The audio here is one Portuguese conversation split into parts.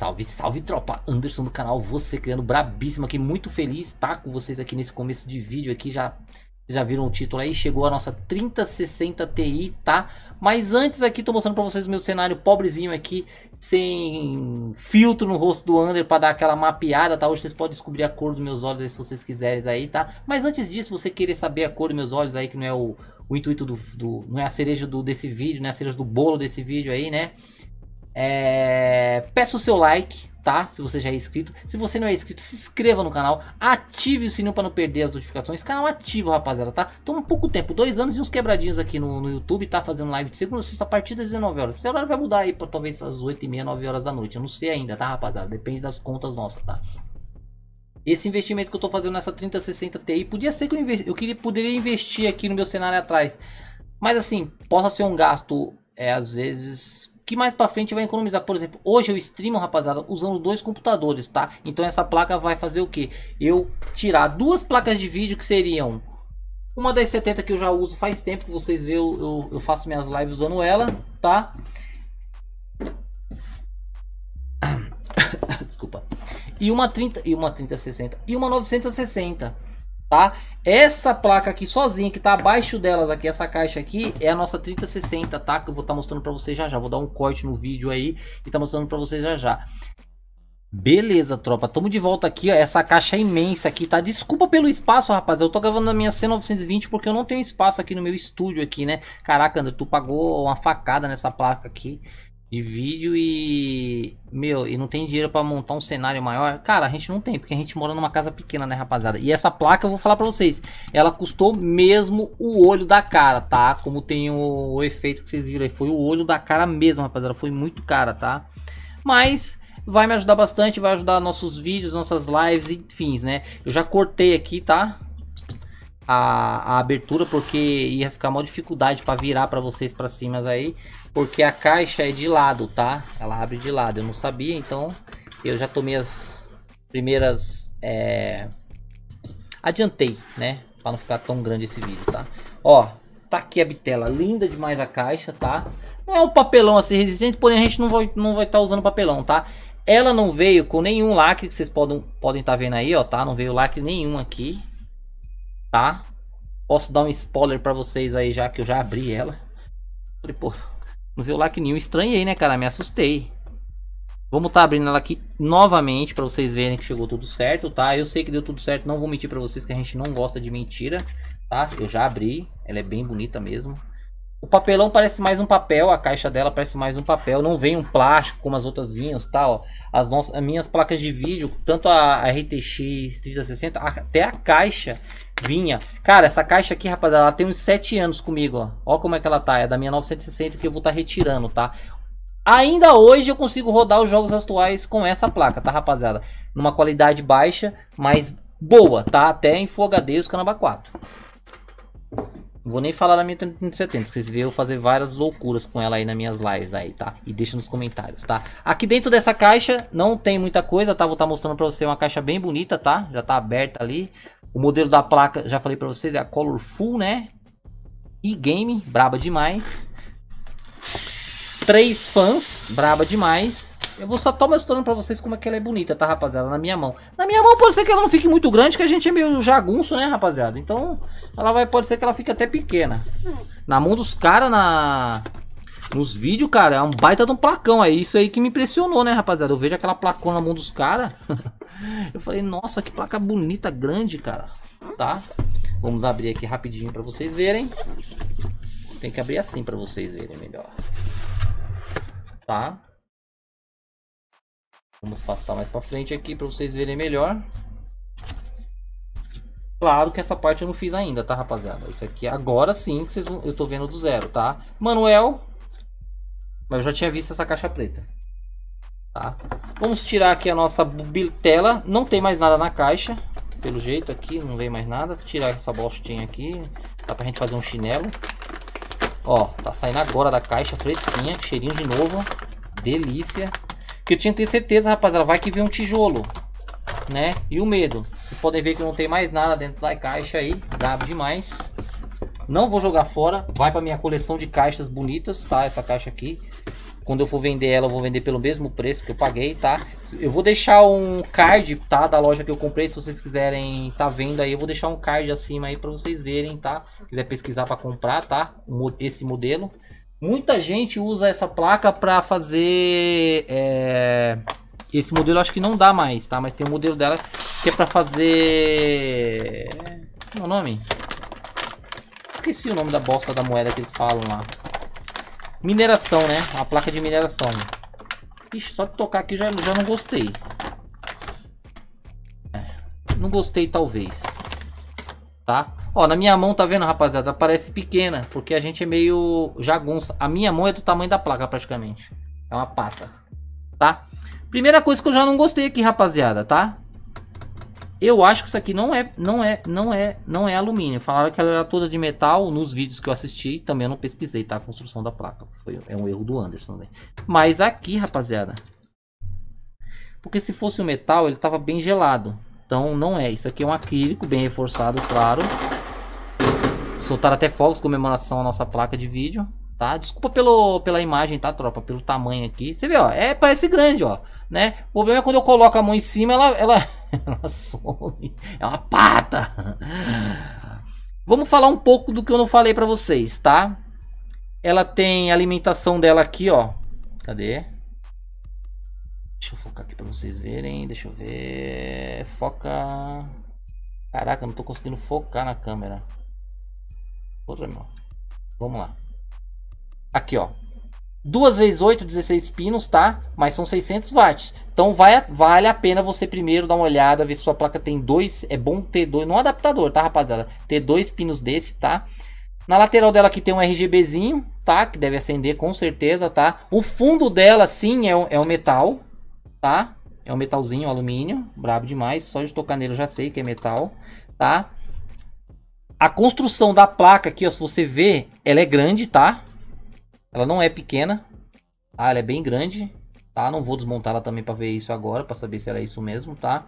Salve, salve tropa, Anderson do canal, você criando brabíssimo aqui, muito feliz, tá? Com vocês aqui nesse começo de vídeo aqui, já, já viram o título aí, chegou a nossa 3060 Ti, tá? Mas antes aqui, tô mostrando pra vocês o meu cenário pobrezinho aqui, sem filtro no rosto do Under pra dar aquela mapeada, tá? Hoje vocês podem descobrir a cor dos meus olhos aí, se vocês quiserem aí, tá? Mas antes disso, você querer saber a cor dos meus olhos aí, que não é o, o intuito do, do, não é a cereja do, desse vídeo, né? A cereja do bolo desse vídeo aí, né? É... Peço o seu like, tá? Se você já é inscrito. Se você não é inscrito, se inscreva no canal. Ative o sininho para não perder as notificações. Canal ativo, rapaziada, tá? Tô um pouco tempo, dois anos e uns quebradinhos aqui no, no YouTube, tá? Fazendo live de segunda a sexta a partir das 19 horas. Esse horário vai mudar aí para talvez às 8 e meia, 9 horas da noite. Eu não sei ainda, tá, rapaziada? Depende das contas nossas, tá? Esse investimento que eu tô fazendo nessa 3060 Ti, podia ser que eu, investi, eu queria, poderia investir aqui no meu cenário atrás. Mas assim, possa ser um gasto, é, às vezes, que mais para frente vai economizar. Por exemplo, hoje eu streamo, rapaziada, usando dois computadores, tá? Então essa placa vai fazer o que? Eu tirar duas placas de vídeo que seriam uma das 70 que eu já uso faz tempo que vocês vê eu, eu, eu faço minhas lives usando ela, tá? Desculpa. E uma 30 e uma 3060 e uma 960 tá? Essa placa aqui sozinha, que tá abaixo delas aqui, essa caixa aqui, é a nossa 3060, tá? Que eu vou estar tá mostrando para vocês já já. Vou dar um corte no vídeo aí e tá mostrando para vocês já já. Beleza, tropa. Tamo de volta aqui, ó. Essa caixa é imensa aqui, tá? Desculpa pelo espaço, rapaz. Eu tô gravando na minha C920 porque eu não tenho espaço aqui no meu estúdio aqui, né? Caraca, André, tu pagou uma facada nessa placa aqui de vídeo e. Meu, e não tem dinheiro para montar um cenário maior? Cara, a gente não tem, porque a gente mora numa casa pequena, né, rapaziada? E essa placa, eu vou falar pra vocês, ela custou mesmo o olho da cara, tá? Como tem o, o efeito que vocês viram aí, foi o olho da cara mesmo, rapaziada, foi muito cara, tá? Mas vai me ajudar bastante, vai ajudar nossos vídeos, nossas lives, enfim, né? Eu já cortei aqui, tá? a, a abertura, porque ia ficar uma dificuldade para virar para vocês para cima aí, porque a caixa é de lado, tá? Ela abre de lado, eu não sabia, então eu já tomei as primeiras... É... Adiantei, né? Para não ficar tão grande esse vídeo, tá? Ó, tá aqui a bitela, linda demais a caixa, tá? Não é um papelão assim resistente, porém a gente não vai não vai estar tá usando papelão, tá? Ela não veio com nenhum lacre que vocês podem podem estar tá vendo aí, ó, tá? Não veio lacre nenhum aqui tá? Posso dar um spoiler para vocês aí já que eu já abri ela. Falei, pô, não viu lá que nenhum. Estranhei, né, cara? Me assustei. Vamos tá abrindo ela aqui novamente para vocês verem que chegou tudo certo, tá? Eu sei que deu tudo certo, não vou mentir para vocês que a gente não gosta de mentira, tá? Eu já abri, ela é bem bonita mesmo. O papelão parece mais um papel, a caixa dela parece mais um papel, não vem um plástico como as outras vinhas, tá? Ó. As, nossas, as minhas placas de vídeo, tanto a, a RTX 3060, a, até a caixa Vinha. Cara, essa caixa aqui, rapaziada, ela tem uns 7 anos comigo, ó. Ó como é que ela tá. É da minha 960 que eu vou estar tá retirando, tá? Ainda hoje eu consigo rodar os jogos atuais com essa placa, tá, rapaziada? Numa qualidade baixa, mas boa, tá? Até em Full HD os Canaba 4. vou nem falar da minha 3070, vocês viram eu fazer várias loucuras com ela aí nas minhas lives aí, tá? E deixa nos comentários, tá? Aqui dentro dessa caixa não tem muita coisa, tá? Vou estar tá mostrando pra você uma caixa bem bonita, tá? Já tá aberta ali. O modelo da placa, já falei para vocês, é a Colorful, né? E game, braba demais. Três fãs, braba demais. Eu vou só estar mostrando pra vocês como é que ela é bonita, tá, rapaziada? Na minha mão. Na minha mão pode ser que ela não fique muito grande, que a gente é meio jagunço, né, rapaziada? Então, ela vai, pode ser que ela fique até pequena. Na mão dos caras, na... Nos vídeos, cara, é um baita de um placão. É isso aí que me impressionou, né, rapaziada? Eu vejo aquela placona na mão dos caras. eu falei, nossa, que placa bonita, grande, cara. Tá? Vamos abrir aqui rapidinho pra vocês verem. Tem que abrir assim pra vocês verem melhor. Tá? Vamos afastar mais pra frente aqui pra vocês verem melhor. Claro que essa parte eu não fiz ainda, tá, rapaziada? Isso aqui é agora sim que vocês vão... eu tô vendo do zero, tá? Manuel, mas eu já tinha visto essa caixa preta. Tá? Vamos tirar aqui a nossa tela. Não tem mais nada na caixa. Pelo jeito aqui, não vem mais nada. Tirar essa bostinha aqui. Dá pra gente fazer um chinelo. Ó, tá saindo agora da caixa fresquinha. Cheirinho de novo. Delícia. Que eu tinha que ter certeza, rapaziada. Vai que vem um tijolo. Né? E o medo. Vocês podem ver que não tem mais nada dentro da caixa aí. Brabo demais. Não vou jogar fora, vai para minha coleção de caixas bonitas, tá? Essa caixa aqui. Quando eu for vender ela, eu vou vender pelo mesmo preço que eu paguei, tá? Eu vou deixar um card, tá? Da loja que eu comprei, se vocês quiserem tá vendo aí, eu vou deixar um card acima aí para vocês verem, tá? Se quiser pesquisar para comprar, tá? Esse modelo. Muita gente usa essa placa para fazer... É... Esse modelo acho que não dá mais, tá? Mas tem um modelo dela que é para fazer... Como é o nome? Esqueci o nome da bosta da moeda que eles falam lá. Mineração, né? A placa de mineração. Ixi, só de tocar aqui já, já não gostei. É, não gostei, talvez. Tá? Ó, na minha mão, tá vendo, rapaziada? Parece pequena, porque a gente é meio jagunça. A minha mão é do tamanho da placa, praticamente. É uma pata. Tá? Primeira coisa que eu já não gostei aqui, rapaziada, tá? Eu acho que isso aqui não é, não é, não é, não é alumínio. Falaram que ela era toda de metal nos vídeos que eu assisti. Também eu não pesquisei, tá? A construção da placa. Foi, é um erro do Anderson, né? Mas aqui, rapaziada. Porque se fosse o um metal, ele tava bem gelado. Então não é. Isso aqui é um acrílico bem reforçado, claro. Soltaram até fogos comemoração à nossa placa de vídeo tá? Desculpa pelo, pela imagem, tá, tropa? Pelo tamanho aqui. Você vê, ó, é, parece grande, ó, né? O problema é quando eu coloco a mão em cima, ela, ela, ela some. É uma pata. Vamos falar um pouco do que eu não falei pra vocês, tá? Ela tem a alimentação dela aqui, ó. Cadê? Deixa eu focar aqui pra vocês verem. Deixa eu ver. Foca. Caraca, não tô conseguindo focar na câmera. Porra, meu. Vamos lá. Aqui, ó. 2 vezes 8, 16 pinos, tá? Mas são 600 watts. Então vai, vale a pena você primeiro dar uma olhada, ver se sua placa tem dois. É bom ter dois, no adaptador, tá, rapaziada? Ter dois pinos desse, tá? Na lateral dela aqui tem um RGBzinho, tá? Que deve acender com certeza, tá? O fundo dela, sim, é um, é o metal, tá? É um metalzinho, um alumínio, brabo demais. Só de tocar nele eu já sei que é metal, tá? A construção da placa aqui, ó, se você ver, ela é grande, tá? Ela não é pequena. Ah, ela é bem grande, tá? Não vou desmontar ela também para ver isso agora, para saber se ela é isso mesmo, tá?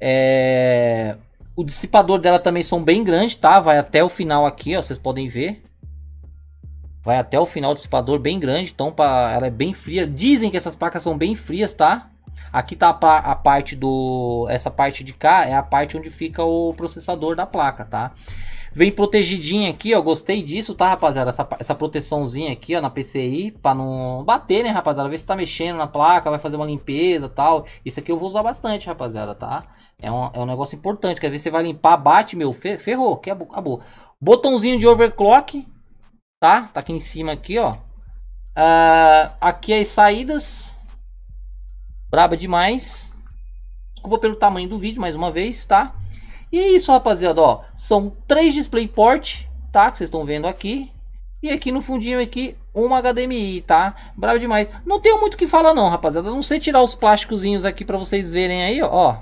É... O dissipador dela também são bem grandes, tá? Vai até o final aqui, ó, vocês podem ver. Vai até o final o dissipador bem grande, então pra... ela é bem fria. Dizem que essas placas são bem frias, tá? Aqui tá a, a, parte do... Essa parte de cá é a parte onde fica o processador da placa, tá? Vem protegidinha aqui, ó. Gostei disso, tá, rapaziada? Essa, essa proteçãozinha aqui, ó, na PCI. Pra não bater, né, rapaziada? Ver se tá mexendo na placa, vai fazer uma limpeza tal. Isso aqui eu vou usar bastante, rapaziada, tá? É um, é um negócio importante. Quer ver? Você vai limpar, bate, meu. Ferrou, que acabou. Botãozinho de overclock, tá? Tá aqui em cima aqui, ó. Uh, aqui as saídas. Braba demais. Desculpa pelo tamanho do vídeo, mais uma vez, tá? E é isso, rapaziada, ó. São três DisplayPort, tá? Que vocês estão vendo aqui. E aqui no fundinho aqui, um HDMI, tá? Bravo demais. Não tenho muito o que falar não, rapaziada. não sei tirar os plásticozinhos aqui pra vocês verem aí, ó.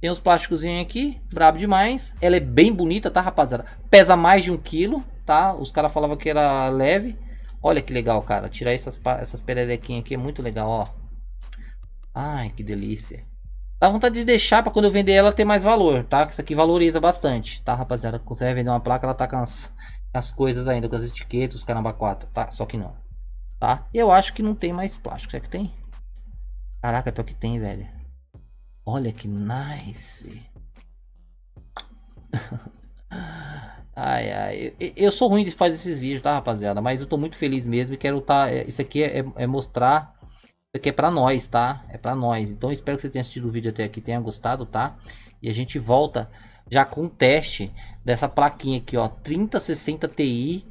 Tem os plásticozinhos aqui, brabo demais. Ela é bem bonita, tá, rapaziada? Pesa mais de um quilo, tá? Os caras falavam que era leve. Olha que legal, cara. Tirar essas, essas pererequinhas aqui é muito legal, ó. Ai, que delícia a vontade de deixar para quando eu vender ela ter mais valor, tá? Que isso aqui valoriza bastante, tá, rapaziada? Consegue vender uma placa, ela tá com as, as coisas ainda, com as etiquetas, caramba quatro, tá? Só que não, tá? Eu acho que não tem mais plástico, será que tem? Caraca, pior que tem, velho. Olha que nice. ai, ai. Eu, eu, sou ruim de fazer esses vídeos, tá, rapaziada? Mas eu tô muito feliz mesmo e quero tá... É, isso aqui é, é mostrar aqui é para nós, tá? É para nós. Então espero que você tenha assistido o vídeo até aqui, tenha gostado, tá? E a gente volta já com o teste dessa plaquinha aqui, ó, 3060 Ti,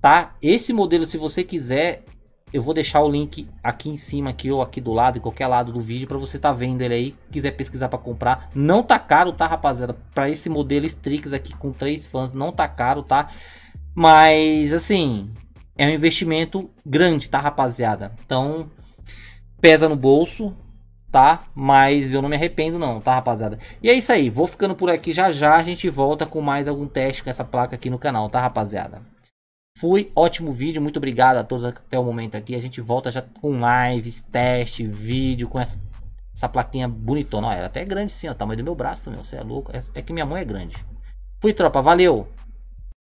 tá? Esse modelo, se você quiser, eu vou deixar o link aqui em cima aqui ou aqui do lado, em qualquer lado do vídeo para você tá vendo ele aí, quiser pesquisar para comprar. Não tá caro, tá, rapaziada? Para esse modelo Strix aqui com três fãs, não tá caro, tá? Mas assim, é um investimento grande, tá, rapaziada? Então, pesa no bolso, tá? Mas eu não me arrependo não, tá rapaziada? E é isso aí, vou ficando por aqui já já, a gente volta com mais algum teste com essa placa aqui no canal, tá rapaziada? Fui, ótimo vídeo, muito obrigado a todos até o momento aqui, a gente volta já com lives, teste, vídeo, com essa, essa plaquinha bonitona, ó, ela até é grande sim, ó, tamanho do meu braço, meu, você é louco, é, é que minha mão é grande. Fui tropa, valeu!